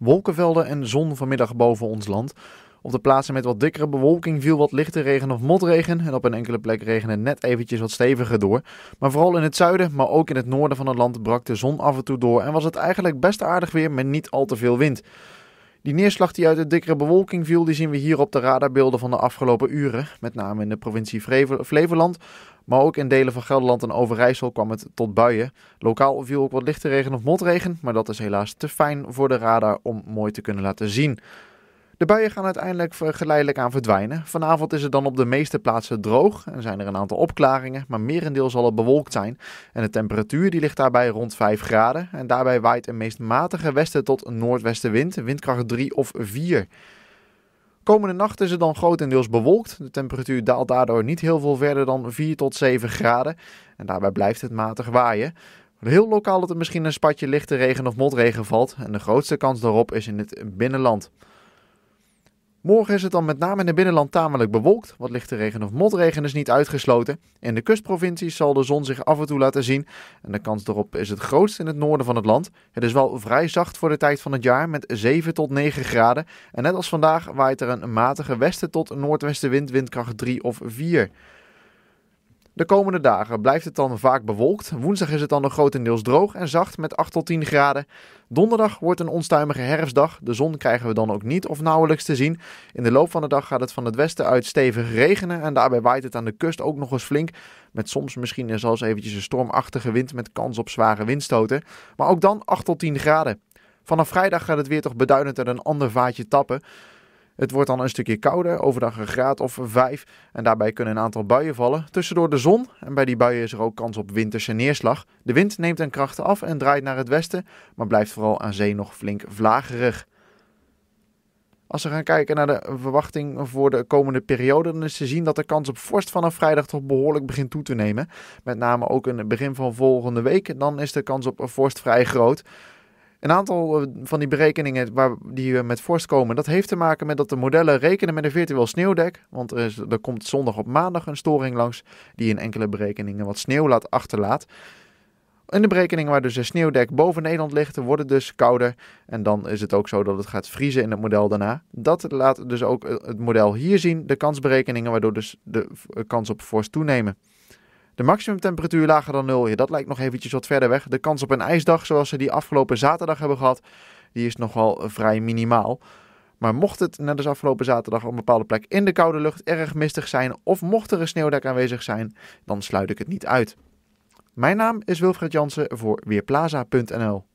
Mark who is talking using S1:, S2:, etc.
S1: Wolkenvelden en zon vanmiddag boven ons land. Op de plaatsen met wat dikkere bewolking viel wat lichte regen of motregen. En op een enkele plek regende net eventjes wat steviger door. Maar vooral in het zuiden, maar ook in het noorden van het land brak de zon af en toe door. En was het eigenlijk best aardig weer met niet al te veel wind. Die neerslag die uit de dikkere bewolking viel, die zien we hier op de radarbeelden van de afgelopen uren. Met name in de provincie Flevoland, maar ook in delen van Gelderland en Overijssel kwam het tot buien. Lokaal viel ook wat lichte regen of motregen, maar dat is helaas te fijn voor de radar om mooi te kunnen laten zien. De buien gaan uiteindelijk geleidelijk aan verdwijnen. Vanavond is het dan op de meeste plaatsen droog en zijn er een aantal opklaringen, maar merendeel zal het bewolkt zijn. En de temperatuur die ligt daarbij rond 5 graden en daarbij waait een meest matige westen tot noordwestenwind, windkracht 3 of 4. Komende nacht is het dan grotendeels bewolkt. De temperatuur daalt daardoor niet heel veel verder dan 4 tot 7 graden. En daarbij blijft het matig waaien. Heel lokaal dat er misschien een spatje lichte regen of motregen valt. En de grootste kans daarop is in het binnenland. Morgen is het dan met name in het binnenland tamelijk bewolkt. Wat lichte regen of motregen is niet uitgesloten. In de kustprovincies zal de zon zich af en toe laten zien. En de kans daarop is het grootst in het noorden van het land. Het is wel vrij zacht voor de tijd van het jaar met 7 tot 9 graden. En net als vandaag waait er een matige westen tot noordwestenwind, windkracht 3 of 4. De komende dagen blijft het dan vaak bewolkt. Woensdag is het dan nog grotendeels droog en zacht met 8 tot 10 graden. Donderdag wordt een onstuimige herfstdag. De zon krijgen we dan ook niet of nauwelijks te zien. In de loop van de dag gaat het van het westen uit stevig regenen en daarbij waait het aan de kust ook nog eens flink. Met soms misschien zelfs eventjes een stormachtige wind met kans op zware windstoten. Maar ook dan 8 tot 10 graden. Vanaf vrijdag gaat het weer toch beduidend uit een ander vaatje tappen. Het wordt dan een stukje kouder, overdag een graad of 5. En daarbij kunnen een aantal buien vallen. Tussendoor de zon. En bij die buien is er ook kans op winterse neerslag. De wind neemt een krachten af en draait naar het westen. Maar blijft vooral aan zee nog flink vlagerig. Als we gaan kijken naar de verwachting voor de komende periode, dan is te zien dat de kans op vorst vanaf vrijdag toch behoorlijk begint toe te nemen. Met name ook in het begin van volgende week, dan is de kans op vorst vrij groot. Een aantal eh, van die berekeningen waar, die eh, met vorst komen, dat heeft te maken met dat de modellen rekenen met een virtueel sneeuwdek. Want eh, er komt zondag op maandag een storing langs die in enkele berekeningen wat sneeuw laat achterlaat. In de berekeningen waar dus een sneeuwdek boven Nederland ligt, wordt het dus kouder. En dan is het ook zo dat het gaat vriezen in het model daarna. Dat laat dus ook het model hier zien, de kansberekeningen, waardoor dus de kans op vorst toenemen. De maximumtemperatuur lager dan 0, dat lijkt nog eventjes wat verder weg. De kans op een ijsdag zoals ze die afgelopen zaterdag hebben gehad, die is nogal vrij minimaal. Maar mocht het na als afgelopen zaterdag op een bepaalde plek in de koude lucht erg mistig zijn of mocht er een sneeuwdek aanwezig zijn, dan sluit ik het niet uit. Mijn naam is Wilfred Jansen voor Weerplaza.nl.